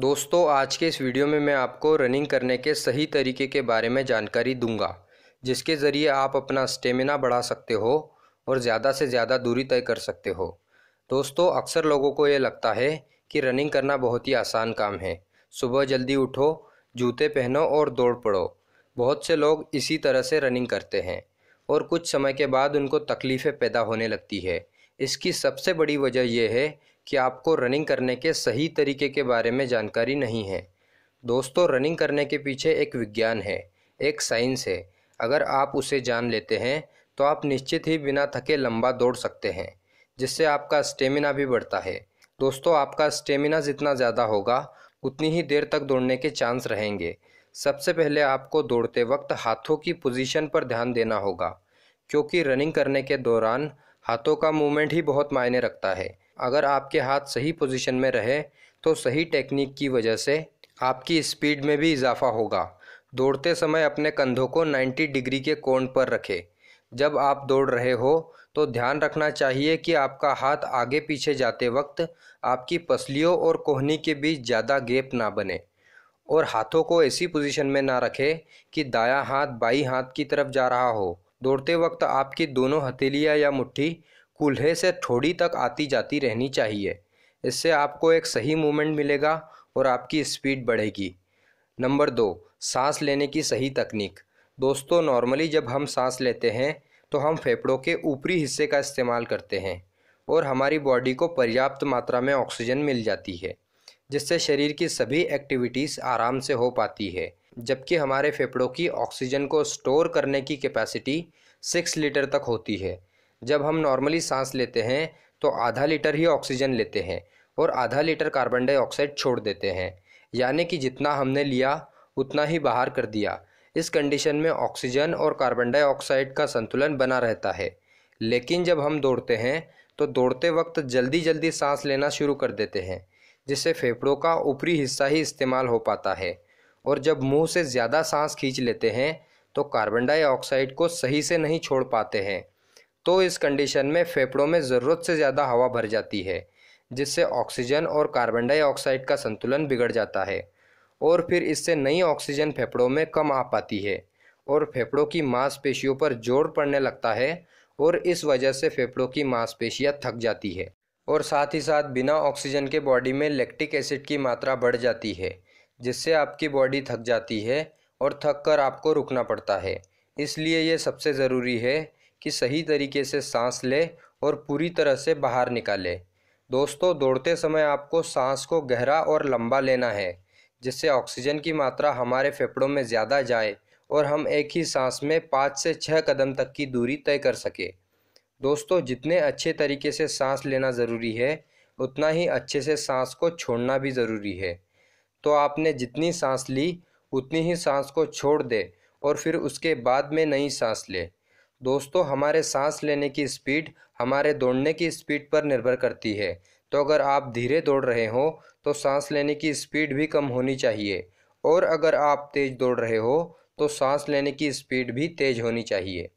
दोस्तों आज के इस वीडियो में मैं आपको रनिंग करने के सही तरीके के बारे में जानकारी दूंगा जिसके ज़रिए आप अपना स्टेमिना बढ़ा सकते हो और ज़्यादा से ज़्यादा दूरी तय कर सकते हो दोस्तों अक्सर लोगों को ये लगता है कि रनिंग करना बहुत ही आसान काम है सुबह जल्दी उठो जूते पहनो और दौड़ पड़ो बहुत से लोग इसी तरह से रनिंग करते हैं और कुछ समय के बाद उनको तकलीफ़ें पैदा होने लगती है इसकी सबसे बड़ी वजह यह है कि आपको रनिंग करने के सही तरीके के बारे में जानकारी नहीं है दोस्तों रनिंग करने के पीछे एक विज्ञान है एक साइंस है अगर आप उसे जान लेते हैं तो आप निश्चित ही बिना थके लंबा दौड़ सकते हैं जिससे आपका स्टेमिना भी बढ़ता है दोस्तों आपका स्टेमिना जितना ज़्यादा होगा उतनी ही देर तक दौड़ने के चांस रहेंगे सबसे पहले आपको दौड़ते वक्त हाथों की पोजीशन पर ध्यान देना होगा क्योंकि रनिंग करने के दौरान हाथों का मूवमेंट ही बहुत मायने रखता है अगर आपके हाथ सही पोजीशन में रहे तो सही टेक्निक की वजह से आपकी स्पीड में भी इजाफा होगा दौड़ते समय अपने कंधों को 90 डिग्री के कोण पर रखें जब आप दौड़ रहे हो तो ध्यान रखना चाहिए कि आपका हाथ आगे पीछे जाते वक्त आपकी पसलियों और कोहनी के बीच ज़्यादा गेप ना बने और हाथों को ऐसी पोजीशन में ना रखें कि दायां हाथ बाई हाथ की तरफ जा रहा हो दौड़ते वक्त आपकी दोनों हथेलियाँ या मुट्ठी कूल्हे से थोड़ी तक आती जाती रहनी चाहिए इससे आपको एक सही मूवमेंट मिलेगा और आपकी स्पीड बढ़ेगी नंबर दो सांस लेने की सही तकनीक दोस्तों नॉर्मली जब हम सांस लेते हैं तो हम फेफड़ों के ऊपरी हिस्से का इस्तेमाल करते हैं और हमारी बॉडी को पर्याप्त मात्रा में ऑक्सीजन मिल जाती है जिससे शरीर की सभी एक्टिविटीज़ आराम से हो पाती है जबकि हमारे फेफड़ों की ऑक्सीजन को स्टोर करने की कैपेसिटी सिक्स लीटर तक होती है जब हम नॉर्मली सांस लेते हैं तो आधा लीटर ही ऑक्सीजन लेते हैं और आधा लीटर कार्बन डाइऑक्साइड छोड़ देते हैं यानी कि जितना हमने लिया उतना ही बाहर कर दिया इस कंडीशन में ऑक्सीजन और कार्बन डाइऑक्साइड का संतुलन बना रहता है लेकिन जब हम दौड़ते हैं तो दौड़ते वक्त जल्दी जल्दी सांस लेना शुरू कर देते हैं जिससे फेफड़ों का ऊपरी हिस्सा ही इस्तेमाल हो पाता है और जब मुंह से ज़्यादा सांस खींच लेते हैं तो कार्बन डाइऑक्साइड को सही से नहीं छोड़ पाते हैं तो इस कंडीशन में फेफड़ों में ज़रूरत से ज़्यादा हवा भर जाती है जिससे ऑक्सीजन और कार्बन डाइऑक्साइड का संतुलन बिगड़ जाता है और फिर इससे नई ऑक्सीजन फेफड़ों में कम आ पाती है और फेफड़ों की मांसपेशियों पर जोर पड़ने लगता है और इस वजह से फेफड़ों की मांसपेशियां थक जाती है और साथ ही साथ बिना ऑक्सीजन के बॉडी में लैक्टिक एसिड की मात्रा बढ़ जाती है जिससे आपकी बॉडी थक जाती है और थक कर आपको रुकना पड़ता है इसलिए ये सबसे ज़रूरी है कि सही तरीके से सांस ले और पूरी तरह से बाहर निकाले दोस्तों दौड़ते समय आपको सांस को गहरा और लंबा लेना है जिससे ऑक्सीजन की मात्रा हमारे फेफड़ों में ज़्यादा जाए और हम एक ही सांस में पाँच से छः कदम तक की दूरी तय कर सके दोस्तों जितने अच्छे तरीके से सांस लेना ज़रूरी है उतना ही अच्छे से सांस को छोड़ना भी ज़रूरी है तो आपने जितनी सांस ली उतनी ही सांस को छोड़ दे और फिर उसके बाद में नई सांस ले दोस्तों हमारे सांस लेने की स्पीड हमारे दौड़ने की स्पीड पर निर्भर करती है तो अगर आप धीरे दौड़ रहे हो तो सांस लेने की स्पीड भी कम होनी चाहिए और अगर आप तेज़ दौड़ रहे हो तो सांस लेने की स्पीड भी तेज़ होनी चाहिए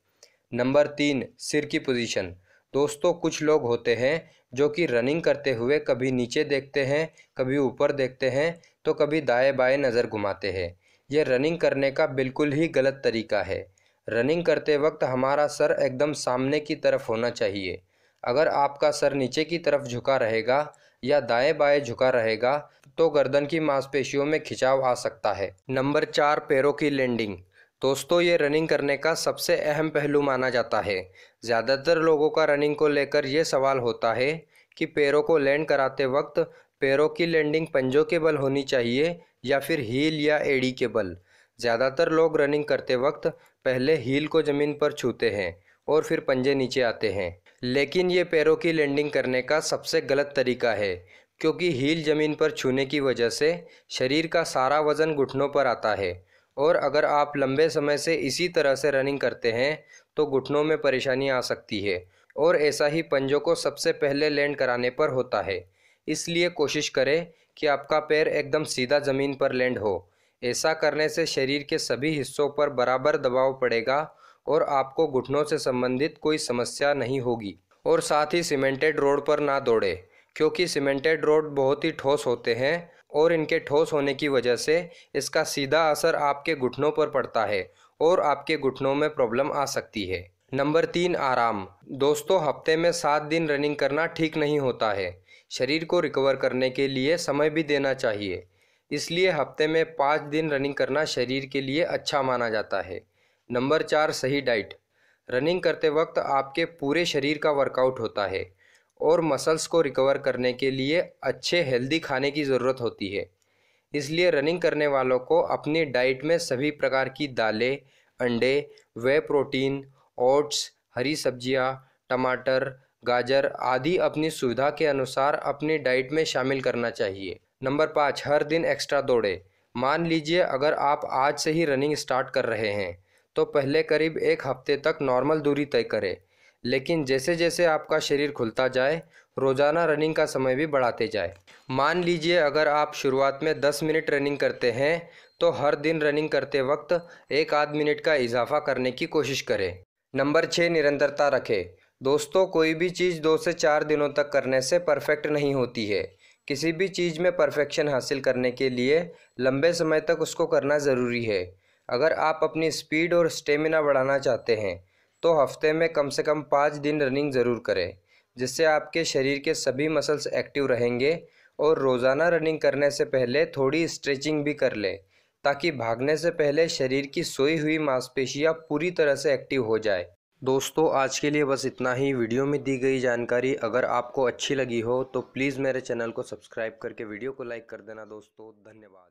नंबर तीन सिर की पोजीशन दोस्तों कुछ लोग होते हैं जो कि रनिंग करते हुए कभी नीचे देखते हैं कभी ऊपर देखते हैं तो कभी दाएं बाएं नज़र घुमाते हैं यह रनिंग करने का बिल्कुल ही गलत तरीका है रनिंग करते वक्त हमारा सर एकदम सामने की तरफ होना चाहिए अगर आपका सर नीचे की तरफ झुका रहेगा या दाएं बाएं झुका रहेगा तो गर्दन की मांसपेशियों में खिंचाव आ सकता है नंबर चार पैरों की लैंडिंग दोस्तों ये रनिंग करने का सबसे अहम पहलू माना जाता है ज़्यादातर लोगों का रनिंग को लेकर यह सवाल होता है कि पैरों को लैंड कराते वक्त पैरों की लैंडिंग पंजों के बल होनी चाहिए या फिर हील या एड़ी के बल ज़्यादातर लोग रनिंग करते वक्त पहले हील को ज़मीन पर छूते हैं और फिर पंजे नीचे आते हैं लेकिन ये पैरों की लैंडिंग करने का सबसे गलत तरीका है क्योंकि हील ज़मीन पर छूने की वजह से शरीर का सारा वज़न घुटनों पर आता है और अगर आप लंबे समय से इसी तरह से रनिंग करते हैं तो घुटनों में परेशानी आ सकती है और ऐसा ही पंजों को सबसे पहले लैंड कराने पर होता है इसलिए कोशिश करें कि आपका पैर एकदम सीधा ज़मीन पर लैंड हो ऐसा करने से शरीर के सभी हिस्सों पर बराबर दबाव पड़ेगा और आपको घुटनों से संबंधित कोई समस्या नहीं होगी और साथ ही सीमेंटेड रोड पर ना दौड़े क्योंकि सीमेंटेड रोड बहुत ही ठोस होते हैं और इनके ठोस होने की वजह से इसका सीधा असर आपके घुटनों पर पड़ता है और आपके घुटनों में प्रॉब्लम आ सकती है नंबर तीन आराम दोस्तों हफ्ते में सात दिन रनिंग करना ठीक नहीं होता है शरीर को रिकवर करने के लिए समय भी देना चाहिए इसलिए हफ्ते में पाँच दिन रनिंग करना शरीर के लिए अच्छा माना जाता है नंबर चार सही डाइट रनिंग करते वक्त आपके पूरे शरीर का वर्कआउट होता है और मसल्स को रिकवर करने के लिए अच्छे हेल्दी खाने की ज़रूरत होती है इसलिए रनिंग करने वालों को अपनी डाइट में सभी प्रकार की दालें अंडे वे प्रोटीन ओट्स हरी सब्जियां, टमाटर गाजर आदि अपनी सुविधा के अनुसार अपनी डाइट में शामिल करना चाहिए नंबर पाँच हर दिन एक्स्ट्रा दौड़े मान लीजिए अगर आप आज से ही रनिंग स्टार्ट कर रहे हैं तो पहले करीब एक हफ्ते तक नॉर्मल दूरी तय करें लेकिन जैसे जैसे आपका शरीर खुलता जाए रोज़ाना रनिंग का समय भी बढ़ाते जाए मान लीजिए अगर आप शुरुआत में 10 मिनट रनिंग करते हैं तो हर दिन रनिंग करते वक्त एक आध मिनट का इजाफा करने की कोशिश करें नंबर छः निरंतरता रखें दोस्तों कोई भी चीज़ दो से चार दिनों तक करने से परफेक्ट नहीं होती है किसी भी चीज़ में परफेक्शन हासिल करने के लिए लंबे समय तक उसको करना ज़रूरी है अगर आप अपनी स्पीड और स्टेमिना बढ़ाना चाहते हैं तो हफ्ते में कम से कम पाँच दिन रनिंग ज़रूर करें जिससे आपके शरीर के सभी मसल्स एक्टिव रहेंगे और रोज़ाना रनिंग करने से पहले थोड़ी स्ट्रेचिंग भी कर लें ताकि भागने से पहले शरीर की सोई हुई मांसपेशियां पूरी तरह से एक्टिव हो जाए दोस्तों आज के लिए बस इतना ही वीडियो में दी गई जानकारी अगर आपको अच्छी लगी हो तो प्लीज़ मेरे चैनल को सब्सक्राइब करके वीडियो को लाइक कर देना दोस्तों धन्यवाद